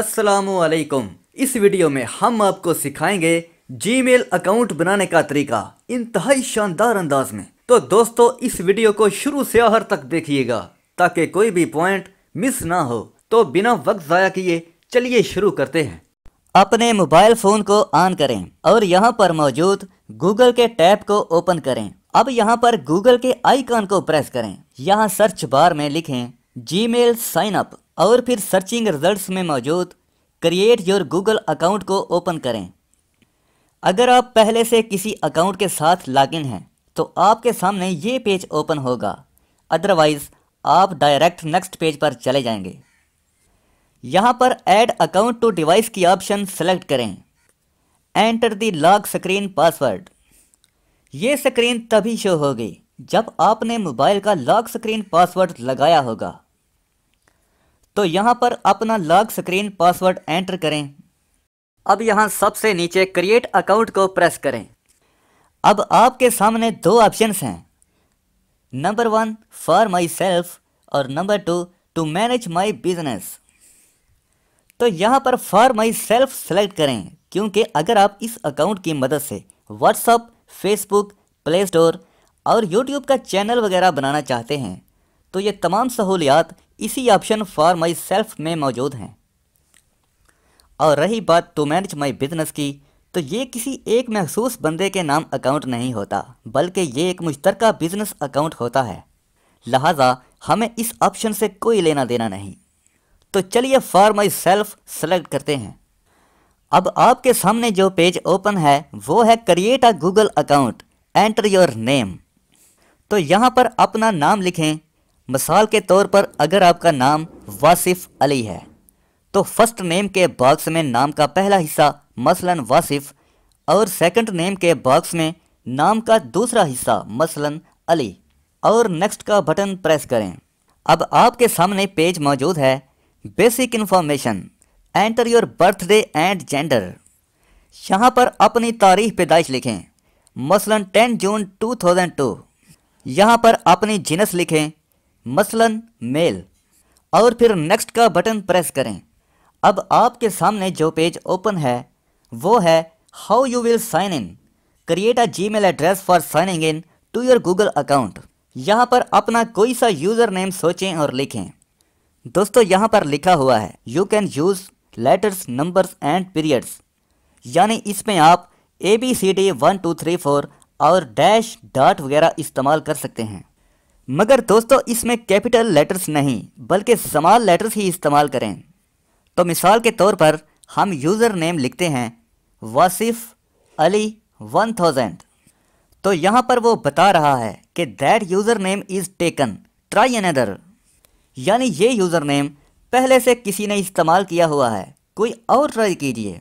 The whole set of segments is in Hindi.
असलकुम इस वीडियो में हम आपको सिखाएंगे जीमेल अकाउंट बनाने का तरीका इंतहाई शानदार अंदाज में तो दोस्तों इस वीडियो को शुरू से आखिर तक देखिएगा ताकि कोई भी पॉइंट मिस ना हो तो बिना वक्त ज़ाया किए चलिए शुरू करते हैं अपने मोबाइल फ़ोन को ऑन करें और यहाँ पर मौजूद गूगल के टैब को ओपन करें अब यहाँ पर गूगल के आईकॉन को प्रेस करें यहाँ सर्च बार में लिखें जी मेल साइन अप और फिर सर्चिंग रिजल्ट्स में मौजूद क्रिएट योर गूगल अकाउंट को ओपन करें अगर आप पहले से किसी अकाउंट के साथ लॉगिन हैं तो आपके सामने ये पेज ओपन होगा अदरवाइज़ आप डायरेक्ट नेक्स्ट पेज पर चले जाएंगे यहाँ पर ऐड अकाउंट टू डिवाइस की ऑप्शन सेलेक्ट करें enter the lock screen password ये स्क्रीन तभी शो होगी जब आपने मोबाइल का लॉक स्क्रीन पासवर्ड लगाया होगा तो यहाँ पर अपना लॉक स्क्रीन पासवर्ड एंटर करें अब यहाँ सबसे नीचे क्रिएट अकाउंट को प्रेस करें अब आपके सामने दो ऑप्शंस हैं number one for myself और number two to manage my business तो यहाँ पर फॉर माई सेल्फ सेलेक्ट करें क्योंकि अगर आप इस अकाउंट की मदद से व्हाट्सअप फेसबुक प्ले स्टोर और यूट्यूब का चैनल वगैरह बनाना चाहते हैं तो ये तमाम सहूलियात इसी ऑप्शन फॉर माई सेल्फ में मौजूद हैं और रही बात टू मैनेज माई बिजनेस की तो ये किसी एक महसूस बंदे के नाम अकाउंट नहीं होता बल्कि ये एक मुश्तर बिजनेस अकाउंट होता है लिहाजा हमें इस ऑप्शन से कोई लेना देना नहीं तो चलिए फॉर माई सेल्फ सेलेक्ट करते हैं अब आपके सामने जो पेज ओपन है वो है create a Google account enter your name तो यहाँ पर अपना नाम लिखें मिसाल के तौर पर अगर आपका नाम वासिफ अली है तो फर्स्ट नेम के बॉक्स में नाम का पहला हिस्सा मसलन वासिफ और सेकंड नेम के बॉक्स में नाम का दूसरा हिस्सा मसलन अली और नेक्स्ट का बटन प्रेस करें अब आपके सामने पेज मौजूद है basic information enter your birthday and gender यहाँ पर अपनी तारीख पैदाइश लिखें मसलन 10 जून 2002 यहाँ पर अपनी जिनस लिखें मसलन मेल और फिर नेक्स्ट का बटन प्रेस करें अब आपके सामने जो पेज ओपन है वो है how you will sign in create a Gmail address for signing in to your Google account यहाँ पर अपना कोई सा यूज़र नेम सोचें और लिखें दोस्तों यहाँ पर लिखा हुआ है you can use letters numbers and periods यानी इसमें आप A B C D one two three four और डैश डॉट वगैरह इस्तेमाल कर सकते हैं मगर दोस्तों इसमें कैपिटल लेटर्स नहीं बल्कि समाल लेटर्स ही इस्तेमाल करें तो मिसाल के तौर पर हम यूज़र नेम लिखते हैं वासिफ अली वन थाउजेंड तो यहाँ पर वो बता रहा है कि that username is taken try another यानी ये यूज़र नेम पहले से किसी ने इस्तेमाल किया हुआ है कोई और ट्राई कीजिए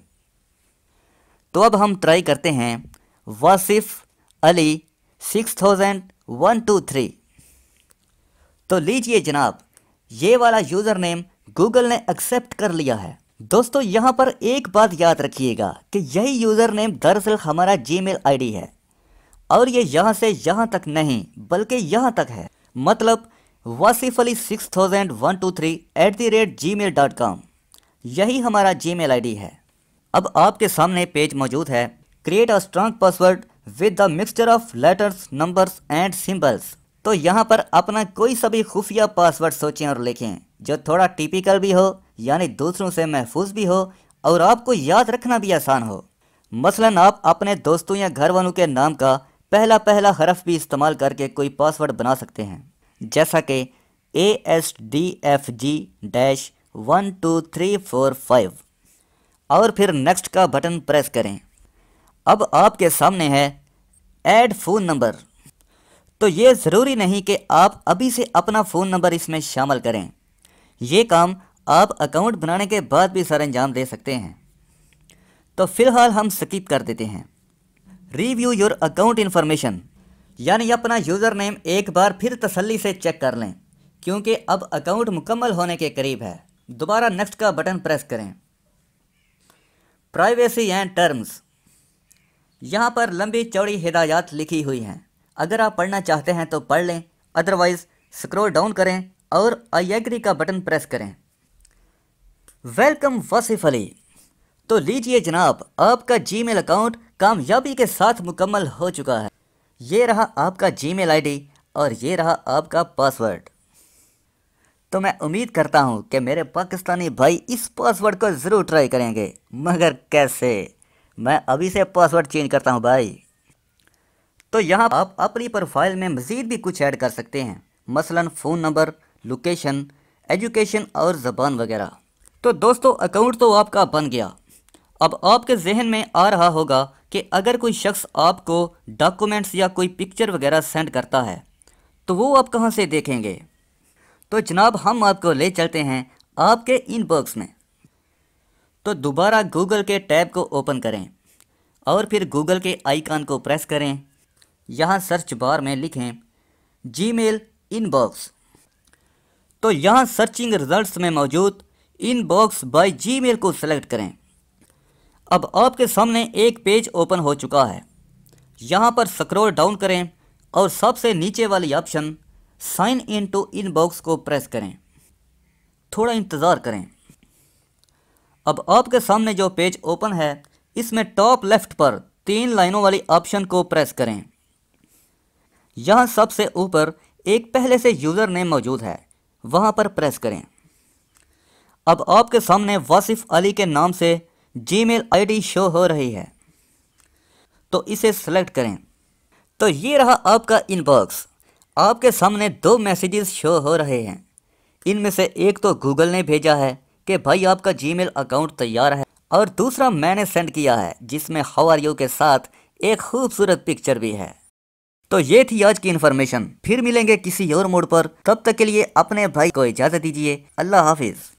तो अब हम ट्राई करते हैं Wasif Ali six thousand one two three तो लीजिए जनाब ये वाला यूज़र नेम गूगल ने एक्सेप्ट कर लिया है दोस्तों यहाँ पर एक बात याद रखिएगा कि यही यूज़र नेम दरअसल हमारा जी मेल है और ये यहाँ से यहाँ तक नहीं बल्कि यहाँ तक है मतलब Wasif Ali six thousand one two three at the rate Gmail dot com यही हमारा जी मेल आई डी है अब आपके सामने पेज मौजूद है create a strong password with the mixture of letters numbers and symbols तो यहाँ पर अपना कोई सा भी खुफिया पासवर्ड सोचें और लिखें जो थोड़ा टिपिकल भी हो यानी दूसरों से महफूज भी हो और आपको याद रखना भी आसान हो मसलन आप अपने दोस्तों या घर वालों के नाम का पहला पहला हरफ भी इस्तेमाल करके कोई पासवर्ड बना सकते हैं जैसा कि A S D F G dash one two three four five और फिर नेक्स्ट का बटन प्रेस करें अब आपके सामने है ऐड फ़ोन नंबर तो ये ज़रूरी नहीं कि आप अभी से अपना फ़ोन नंबर इसमें शामिल करें ये काम आप अकाउंट बनाने के बाद भी सर अंजाम दे सकते हैं तो फ़िलहाल हम स्किप कर देते हैं रिव्यू योर अकाउंट इन्फॉर्मेशन यानी अपना यूज़र नेम एक बार फिर तसल्ली से चेक कर लें क्योंकि अब अकाउंट मुकम्मल होने के करीब है दोबारा नेक्स्ट का बटन प्रेस करें प्राइवेसी एंड टर्म्स यहाँ पर लंबी चौड़ी हिदायत लिखी हुई हैं अगर आप पढ़ना चाहते हैं तो पढ़ लें अदरवाइज़ स्क्रोल डाउन करें और आई एग्री का बटन प्रेस करें वेलकम वसीफ अली तो लीजिए जनाब आपका जीमेल अकाउंट कामयाबी के साथ मुकम्मल हो चुका है ये रहा आपका जीमेल आईडी और ये रहा आपका पासवर्ड तो मैं उम्मीद करता हूँ कि मेरे पाकिस्तानी भाई इस पासवर्ड को ज़रूर ट्राई करेंगे मगर कैसे मैं अभी से पासवर्ड चेंज करता हूँ भाई तो यहाँ आप अपनी प्रोफाइल में मज़ीद भी कुछ ऐड कर सकते हैं मसलन फ़ोन नंबर लोकेशन एजुकेशन और ज़बान वगैरह तो दोस्तों अकाउंट तो आपका बन गया अब आपके जहन में आ रहा होगा कि अगर कोई शख्स आपको डॉक्यूमेंट्स या कोई पिक्चर वगैरह सेंड करता है तो वो आप कहाँ से देखेंगे तो जनाब हम आपको ले चलते हैं आपके इनबॉक्स में तो दोबारा गूगल के टैब को ओपन करें और फिर गूगल के आइकन को प्रेस करें यहाँ सर्च बार में लिखें जी मेल इनबॉक्स तो यहाँ सर्चिंग रिजल्ट्स में मौजूद इनबॉक्स बाय जीमेल को सेलेक्ट करें अब आपके सामने एक पेज ओपन हो चुका है यहाँ पर स्क्रॉल डाउन करें और सबसे नीचे वाली option sign in to inbox को प्रेस करें थोड़ा इंतज़ार करें अब आपके सामने जो पेज ओपन है इसमें टॉप लेफ्ट पर तीन लाइनों वाली ऑप्शन को प्रेस करें यहाँ सबसे ऊपर एक पहले से यूज़र नेम मौजूद है वहाँ पर प्रेस करें अब आपके सामने वासिफ अली के नाम से जी मेल आई शो हो रही है तो इसे सेलेक्ट करें तो ये रहा आपका इनबॉक्स आपके सामने दो मैसेजेस शो हो रहे हैं इनमें से एक तो गूगल ने भेजा है कि भाई आपका जीमेल अकाउंट तैयार है और दूसरा मैंने सेंड किया है जिसमें हवारियों के साथ एक खूबसूरत पिक्चर भी है तो ये थी आज की इन्फॉर्मेशन फिर मिलेंगे किसी और मोड पर तब तक के लिए अपने भाई को इजाजत दीजिए अल्लाह हाफिज